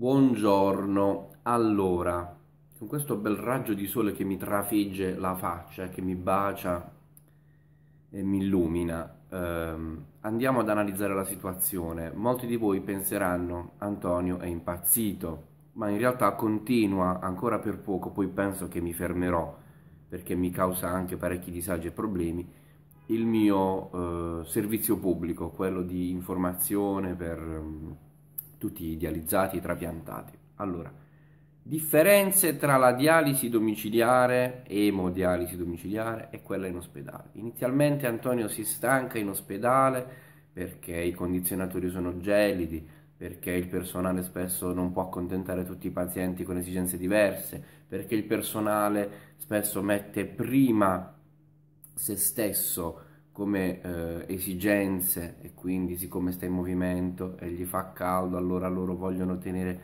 Buongiorno, allora, con questo bel raggio di sole che mi trafigge la faccia, che mi bacia e mi illumina, ehm, andiamo ad analizzare la situazione. Molti di voi penseranno Antonio è impazzito, ma in realtà continua ancora per poco, poi penso che mi fermerò perché mi causa anche parecchi disagi e problemi il mio eh, servizio pubblico, quello di informazione per ehm, tutti idealizzati, trapiantati. Allora, differenze tra la dialisi domiciliare, emodialisi domiciliare e quella in ospedale. Inizialmente Antonio si stanca in ospedale perché i condizionatori sono gelidi, perché il personale spesso non può accontentare tutti i pazienti con esigenze diverse, perché il personale spesso mette prima se stesso come eh, esigenze e quindi siccome sta in movimento e gli fa caldo allora loro vogliono tenere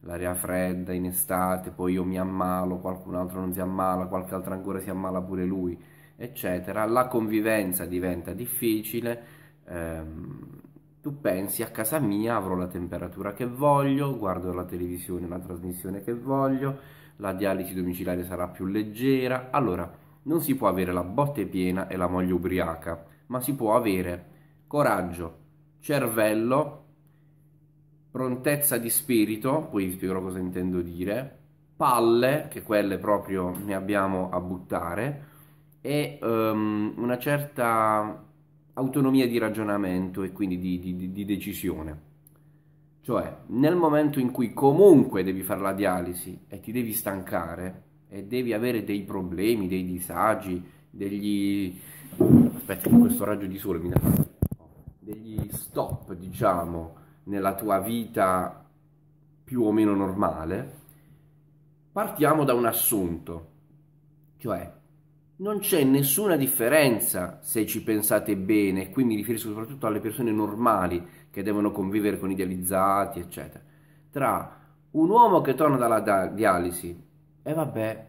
l'aria fredda in estate, poi io mi ammalo, qualcun altro non si ammala, qualche altro ancora si ammala pure lui, eccetera. La convivenza diventa difficile. Ehm, tu pensi a casa mia avrò la temperatura che voglio, guardo la televisione, la trasmissione che voglio, la dialisi domiciliare sarà più leggera. Allora, non si può avere la botte piena e la moglie ubriaca, ma si può avere coraggio, cervello, prontezza di spirito, poi vi spiegherò cosa intendo dire, palle, che quelle proprio ne abbiamo a buttare, e um, una certa autonomia di ragionamento e quindi di, di, di decisione. Cioè, nel momento in cui comunque devi fare la dialisi e ti devi stancare, e devi avere dei problemi, dei disagi, degli... aspetta questo raggio di sole mi dà degli stop, diciamo, nella tua vita più o meno normale, partiamo da un assunto, cioè non c'è nessuna differenza se ci pensate bene, qui mi riferisco soprattutto alle persone normali che devono convivere con idealizzati, eccetera, tra un uomo che torna dalla dialisi e vabbè,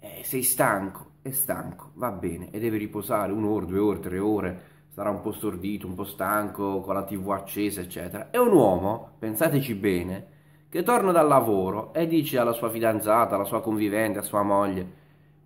eh, sei stanco, è stanco, va bene, e devi riposare un'ora, due ore, tre ore, sarà un po' stordito, un po' stanco, con la tv accesa, eccetera. E un uomo, pensateci bene, che torna dal lavoro e dice alla sua fidanzata, alla sua convivente, alla sua moglie,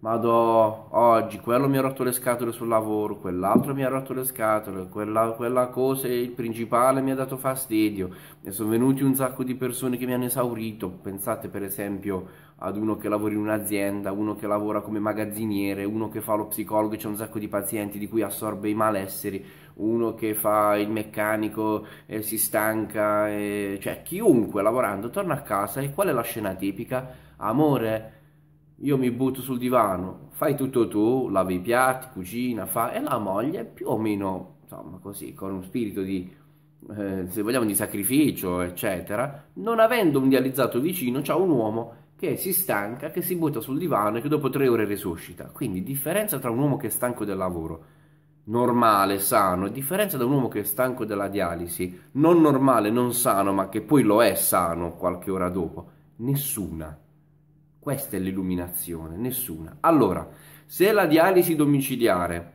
Madò, oggi quello mi ha rotto le scatole sul lavoro, quell'altro mi ha rotto le scatole, quella, quella cosa, il principale mi ha dato fastidio, ne sono venuti un sacco di persone che mi hanno esaurito, pensate per esempio ad uno che lavora in un'azienda, uno che lavora come magazziniere, uno che fa lo psicologo, c'è un sacco di pazienti di cui assorbe i malesseri, uno che fa il meccanico e si stanca, e... cioè chiunque lavorando torna a casa e qual è la scena tipica? Amore io mi butto sul divano, fai tutto tu, lavi i piatti, cucina, fa, e la moglie più o meno, insomma così, con uno spirito di, eh, se vogliamo, di sacrificio, eccetera, non avendo un dializzato vicino, c'è un uomo che si stanca, che si butta sul divano e che dopo tre ore risuscita. Quindi differenza tra un uomo che è stanco del lavoro, normale, sano, e differenza da un uomo che è stanco della dialisi, non normale, non sano, ma che poi lo è sano qualche ora dopo, nessuna. Questa è l'illuminazione, nessuna. Allora, se la dialisi domiciliare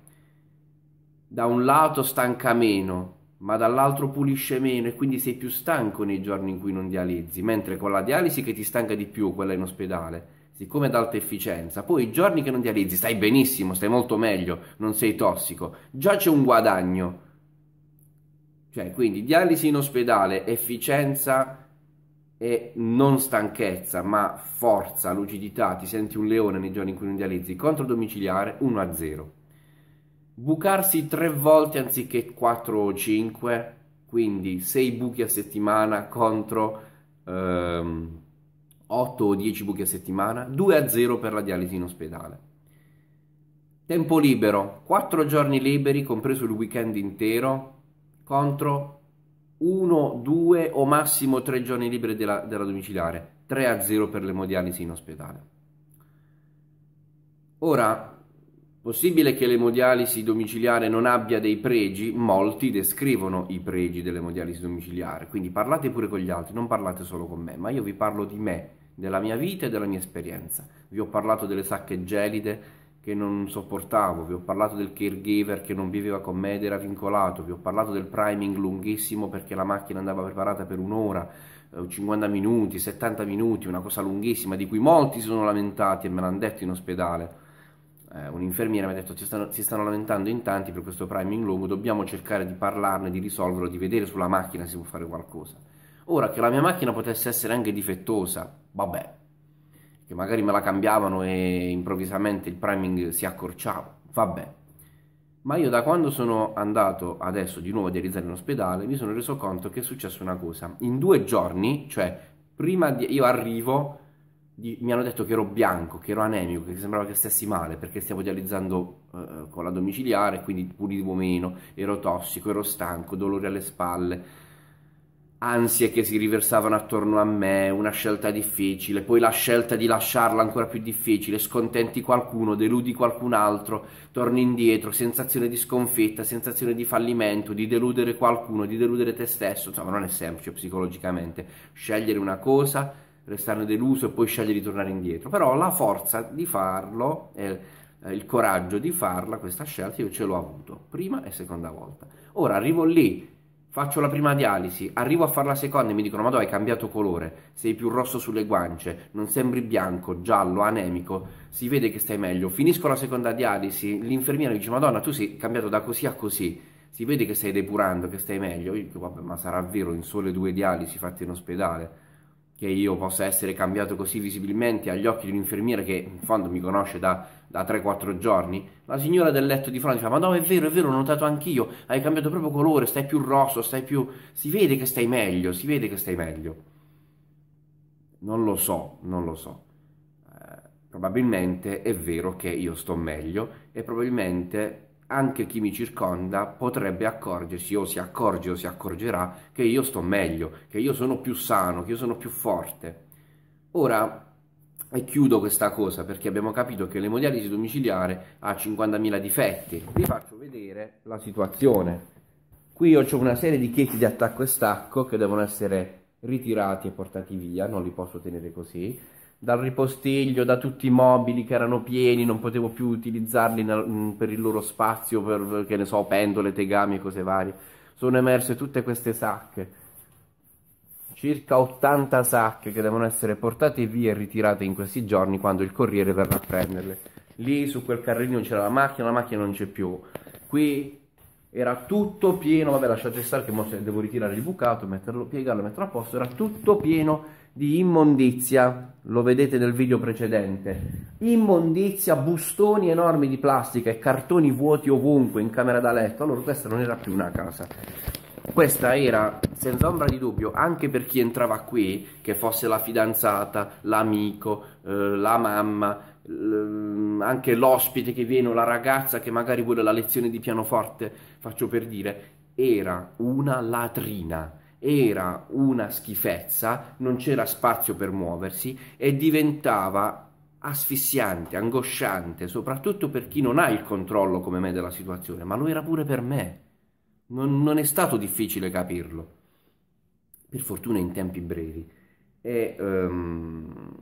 da un lato stanca meno, ma dall'altro pulisce meno e quindi sei più stanco nei giorni in cui non dializzi, mentre con la dialisi che ti stanca di più, quella in ospedale, siccome ad alta efficienza, poi i giorni che non dializzi stai benissimo, stai molto meglio, non sei tossico, già c'è un guadagno. Cioè, quindi dialisi in ospedale, efficienza e non stanchezza, ma forza, lucidità, ti senti un leone nei giorni in cui non idealizzi, contro domiciliare 1-0. Bucarsi tre volte anziché 4 o 5, quindi 6 buchi a settimana contro ehm, 8 o 10 buchi a settimana, 2-0 per la dialisi in ospedale. Tempo libero, 4 giorni liberi, compreso il weekend intero, contro 1, 2 o massimo 3 giorni liberi della, della domiciliare, 3 a 0 per l'emodialisi in ospedale. Ora, possibile che l'emodialisi domiciliare non abbia dei pregi, molti descrivono i pregi dell'emodialisi domiciliare, quindi parlate pure con gli altri, non parlate solo con me, ma io vi parlo di me, della mia vita e della mia esperienza. Vi ho parlato delle sacche gelide, che non sopportavo, vi ho parlato del caregiver che non viveva con me ed era vincolato, vi ho parlato del priming lunghissimo perché la macchina andava preparata per un'ora, 50 eh, minuti, 70 minuti, una cosa lunghissima di cui molti si sono lamentati e me l'hanno detto in ospedale. Eh, un'infermiera mi ha detto si stanno, si stanno lamentando in tanti per questo priming lungo, dobbiamo cercare di parlarne, di risolverlo, di vedere sulla macchina se può fare qualcosa. Ora che la mia macchina potesse essere anche difettosa, vabbè, che magari me la cambiavano e improvvisamente il priming si accorciava, vabbè. Ma io da quando sono andato adesso di nuovo a dializzare in ospedale mi sono reso conto che è successa una cosa. In due giorni, cioè prima di... io arrivo, di, mi hanno detto che ero bianco, che ero anemico, che sembrava che stessi male perché stavo dializzando eh, con la domiciliare, quindi pulivo meno, ero tossico, ero stanco, dolori alle spalle ansie che si riversavano attorno a me, una scelta difficile, poi la scelta di lasciarla ancora più difficile, scontenti qualcuno, deludi qualcun altro, torni indietro, sensazione di sconfitta, sensazione di fallimento, di deludere qualcuno, di deludere te stesso, insomma non è semplice psicologicamente scegliere una cosa, restare deluso e poi scegliere di tornare indietro, però la forza di farlo, eh, il coraggio di farla, questa scelta io ce l'ho avuto, prima e seconda volta. Ora arrivo lì faccio la prima dialisi, arrivo a fare la seconda e mi dicono ma Madò hai cambiato colore, sei più rosso sulle guance, non sembri bianco, giallo, anemico, si vede che stai meglio. Finisco la seconda dialisi, l'infermiera mi dice Madonna tu sei cambiato da così a così, si vede che stai depurando, che stai meglio. Io dico vabbè ma sarà vero in sole due dialisi fatte in ospedale che io possa essere cambiato così visibilmente agli occhi di un'infermiera che in fondo mi conosce da, da 3-4 giorni, la signora del letto di fronte fa ma no è vero è vero ho notato anch'io, hai cambiato proprio colore, stai più rosso, stai più... si vede che stai meglio, si vede che stai meglio. Non lo so, non lo so. Eh, probabilmente è vero che io sto meglio e probabilmente anche chi mi circonda potrebbe accorgersi o si accorge o si accorgerà che io sto meglio, che io sono più sano, che io sono più forte. Ora, e chiudo questa cosa perché abbiamo capito che l'emodialisi domiciliare ha 50.000 difetti. Vi faccio vedere la situazione. Qui io ho una serie di cheti di attacco e stacco che devono essere ritirati e portati via, non li posso tenere così dal ripostiglio, da tutti i mobili che erano pieni, non potevo più utilizzarli mm, per il loro spazio, per che ne so, pendole, tegami e cose varie. Sono emerse tutte queste sacche, circa 80 sacche che devono essere portate via e ritirate in questi giorni quando il corriere verrà a prenderle. Lì su quel carrellino c'era la macchina, la macchina non c'è più. Qui era tutto pieno, vabbè lasciate stare che devo ritirare il bucato, metterlo, piegarlo, metterlo a posto, era tutto pieno di immondizia, lo vedete nel video precedente, immondizia, bustoni enormi di plastica e cartoni vuoti ovunque in camera da letto, allora questa non era più una casa. Questa era, senza ombra di dubbio, anche per chi entrava qui, che fosse la fidanzata, l'amico, eh, la mamma, anche l'ospite che viene o la ragazza che magari vuole la lezione di pianoforte, faccio per dire, era una latrina era una schifezza, non c'era spazio per muoversi e diventava asfissiante, angosciante, soprattutto per chi non ha il controllo come me della situazione, ma lo era pure per me. Non, non è stato difficile capirlo, per fortuna in tempi brevi. E, um,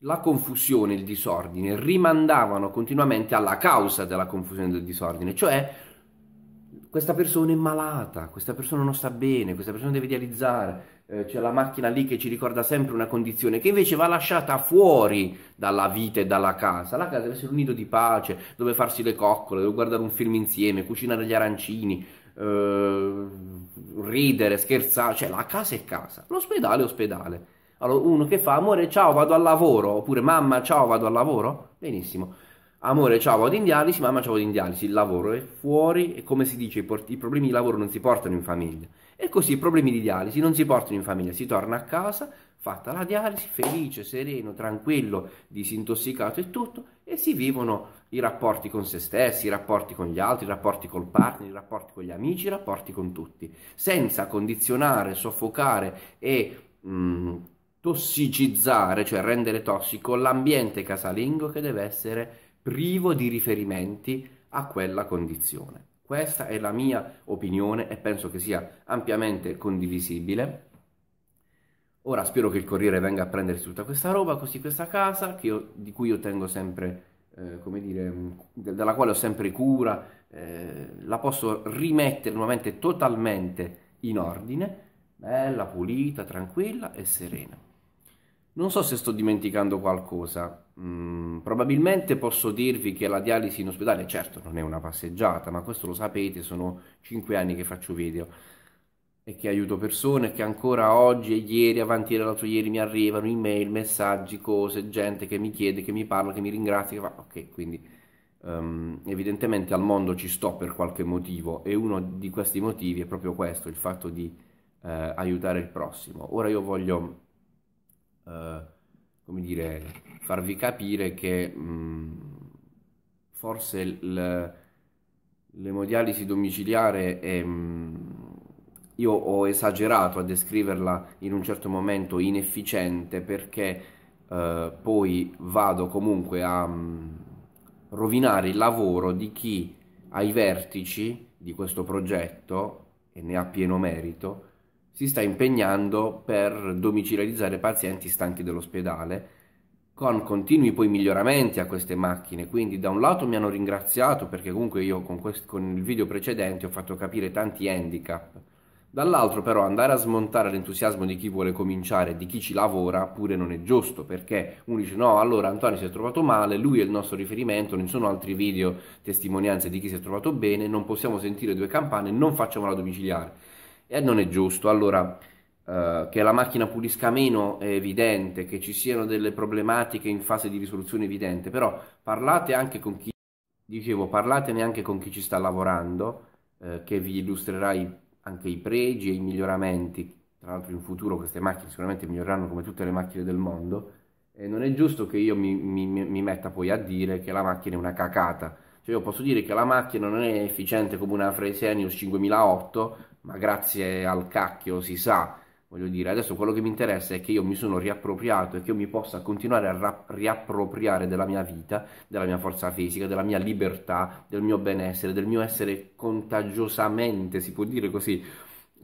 la confusione, il disordine rimandavano continuamente alla causa della confusione e del disordine, cioè questa persona è malata, questa persona non sta bene, questa persona deve dializzare, eh, c'è la macchina lì che ci ricorda sempre una condizione che invece va lasciata fuori dalla vita e dalla casa. La casa deve essere un nido di pace, dove farsi le coccole, dove guardare un film insieme, cucinare gli arancini, eh, ridere, scherzare, cioè la casa è casa, l'ospedale è ospedale. Allora uno che fa amore, ciao vado al lavoro, oppure mamma ciao vado al lavoro, benissimo. Amore, ciao, vado in dialisi, mamma, ciao, vado in dialisi, il lavoro è fuori e come si dice, i, port- i, problemi di lavoro non si portano in famiglia. E così i problemi di dialisi non si portano in famiglia, si torna a casa, fatta la dialisi, felice, sereno, tranquillo, disintossicato e tutto, e si vivono i rapporti con se stessi, i rapporti con gli altri, i rapporti col partner, i rapporti con gli amici, i rapporti con tutti, senza condizionare, soffocare e... Mh, mm, tossicizzare, cioè rendere tossico l'ambiente casalingo che deve essere privo di riferimenti a quella condizione. Questa è la mia opinione e penso che sia ampiamente condivisibile. Ora spero che il Corriere venga a prendersi tutta questa roba, così questa casa io, di cui io tengo sempre, eh, come dire, della quale ho sempre cura, eh, la posso rimettere nuovamente totalmente in ordine, bella, pulita, tranquilla e serena. Non so se sto dimenticando qualcosa, mm, probabilmente posso dirvi che la dialisi in ospedale, certo non è una passeggiata, ma questo lo sapete, sono 5 anni che faccio video e che aiuto persone che ancora oggi e ieri, avanti e l'altro ieri mi arrivano email, messaggi, cose, gente che mi chiede, che mi parla, che mi ringrazia, che fa ok, quindi um, evidentemente al mondo ci sto per qualche motivo e uno di questi motivi è proprio questo, il fatto di eh, aiutare il prossimo. Ora io voglio eh, come dire, farvi capire che mh, forse l'emodialisi domiciliare è... Mh, io ho esagerato a descriverla in un certo momento inefficiente perché eh, poi vado comunque a mh, rovinare il lavoro di chi ai vertici di questo progetto, e ne ha pieno merito, si sta impegnando per domicilializzare pazienti stanchi dell'ospedale con continui poi miglioramenti a queste macchine, quindi da un lato mi hanno ringraziato perché comunque io con, con il video precedente ho fatto capire tanti handicap, dall'altro però andare a smontare l'entusiasmo di chi vuole cominciare, di chi ci lavora, pure non è giusto, perché uno dice no, allora Antonio si è trovato male, lui è il nostro riferimento, non ci sono altri video testimonianze di chi si è trovato bene, non possiamo sentire due campane, non facciamola domiciliare e eh, non è giusto. Allora, eh, che la macchina pulisca meno è evidente, che ci siano delle problematiche in fase di risoluzione è evidente, però parlate anche con chi, dicevo, parlatene anche con chi ci sta lavorando, eh, che vi illustrerà i, anche i pregi e i miglioramenti. Tra l'altro in futuro queste macchine sicuramente miglioreranno come tutte le macchine del mondo. E non è giusto che io mi, mi, mi metta poi a dire che la macchina è una cacata. Cioè io posso dire che la macchina non è efficiente come una Fresenius 5008 ma grazie al cacchio si sa, voglio dire, adesso quello che mi interessa è che io mi sono riappropriato e che io mi possa continuare a riappropriare della mia vita, della mia forza fisica, della mia libertà, del mio benessere, del mio essere contagiosamente, si può dire così,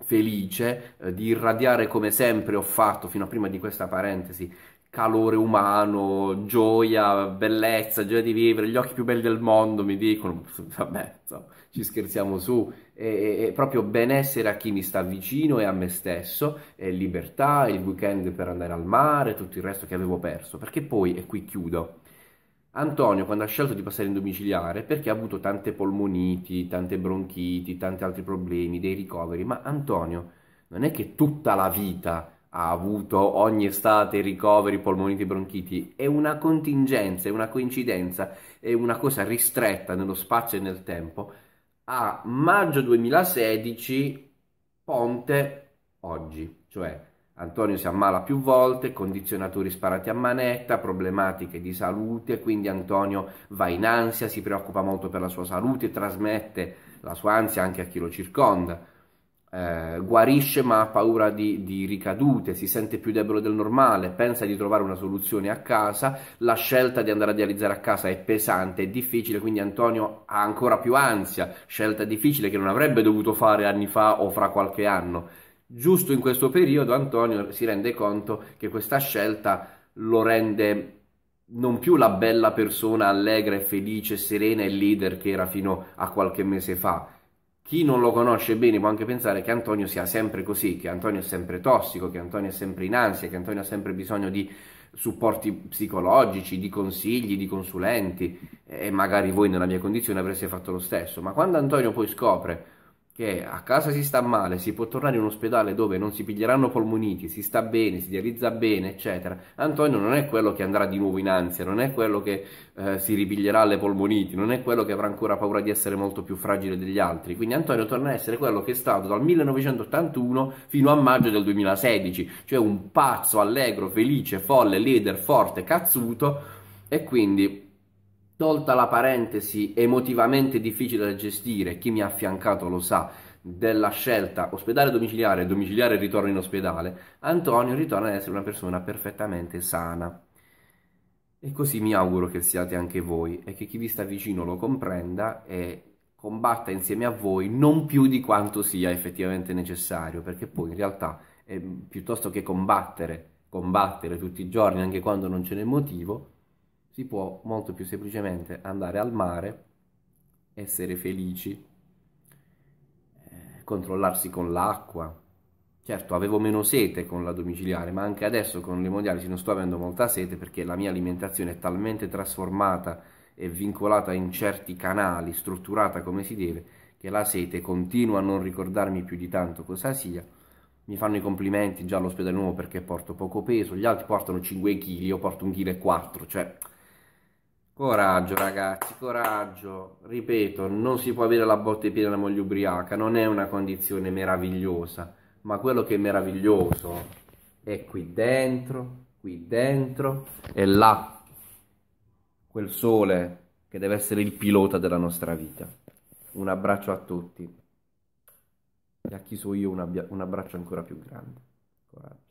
felice, eh, di irradiare come sempre ho fatto fino a prima di questa parentesi calore umano, gioia, bellezza, gioia di vivere, gli occhi più belli del mondo mi dicono, vabbè, insomma, ci scherziamo su, e, e, proprio benessere a chi mi sta vicino e a me stesso, e libertà, il weekend per andare al mare, tutto il resto che avevo perso, perché poi, e qui chiudo, Antonio quando ha scelto di passare in domiciliare, perché ha avuto tante polmoniti, tante bronchiti, tanti altri problemi, dei ricoveri, ma Antonio non è che tutta la vita ha avuto ogni estate ricoveri, polmoniti, bronchiti, è una contingenza, è una coincidenza, è una cosa ristretta nello spazio e nel tempo. A maggio 2016 Ponte oggi, cioè Antonio si ammala più volte, condizionatori sparati a manetta, problematiche di salute, quindi Antonio va in ansia, si preoccupa molto per la sua salute, trasmette la sua ansia anche a chi lo circonda eh, guarisce ma ha paura di, di, ricadute, si sente più debole del normale, pensa di trovare una soluzione a casa, la scelta di andare a dializzare a casa è pesante, è difficile, quindi Antonio ha ancora più ansia, scelta difficile che non avrebbe dovuto fare anni fa o fra qualche anno. Giusto in questo periodo Antonio si rende conto che questa scelta lo rende non più la bella persona allegra e felice, serena e leader che era fino a qualche mese fa chi non lo conosce bene può anche pensare che Antonio sia sempre così, che Antonio è sempre tossico, che Antonio è sempre in ansia, che Antonio ha sempre bisogno di supporti psicologici, di consigli, di consulenti e magari voi nella mia condizione avreste fatto lo stesso, ma quando Antonio poi scopre che a casa si sta male, si può tornare in un ospedale dove non si piglieranno polmoniti, si sta bene, si dializza bene, eccetera. Antonio non è quello che andrà di nuovo in ansia, non è quello che eh, si ripiglierà le polmoniti, non è quello che avrà ancora paura di essere molto più fragile degli altri. Quindi Antonio torna a essere quello che è stato dal 1981 fino a maggio del 2016, cioè un pazzo, allegro, felice, folle, leader, forte, cazzuto e quindi Tolta la parentesi emotivamente difficile da gestire, chi mi ha affiancato lo sa, della scelta ospedale domiciliare, domiciliare e ritorno in ospedale, Antonio ritorna ad essere una persona perfettamente sana. E così mi auguro che siate anche voi e che chi vi sta vicino lo comprenda e combatta insieme a voi non più di quanto sia effettivamente necessario, perché poi in realtà eh, piuttosto che combattere, combattere tutti i giorni anche quando non ce n'è motivo, si può molto più semplicemente andare al mare, essere felici, eh, controllarsi con l'acqua. Certo, avevo meno sete con la domiciliare, ma anche adesso con le mondiali non sto avendo molta sete perché la mia alimentazione è talmente trasformata e vincolata in certi canali, strutturata come si deve, che la sete continua a non ricordarmi più di tanto cosa sia mi fanno i complimenti già all'ospedale nuovo perché porto poco peso, gli altri portano 5 kg, io porto 1,4 kg, cioè Coraggio ragazzi, coraggio, ripeto, non si può avere la botte piena da moglie ubriaca, non è una condizione meravigliosa, ma quello che è meraviglioso è qui dentro, qui dentro e là, quel sole che deve essere il pilota della nostra vita. Un abbraccio a tutti e a chi so io un, un abbraccio ancora più grande. Coraggio.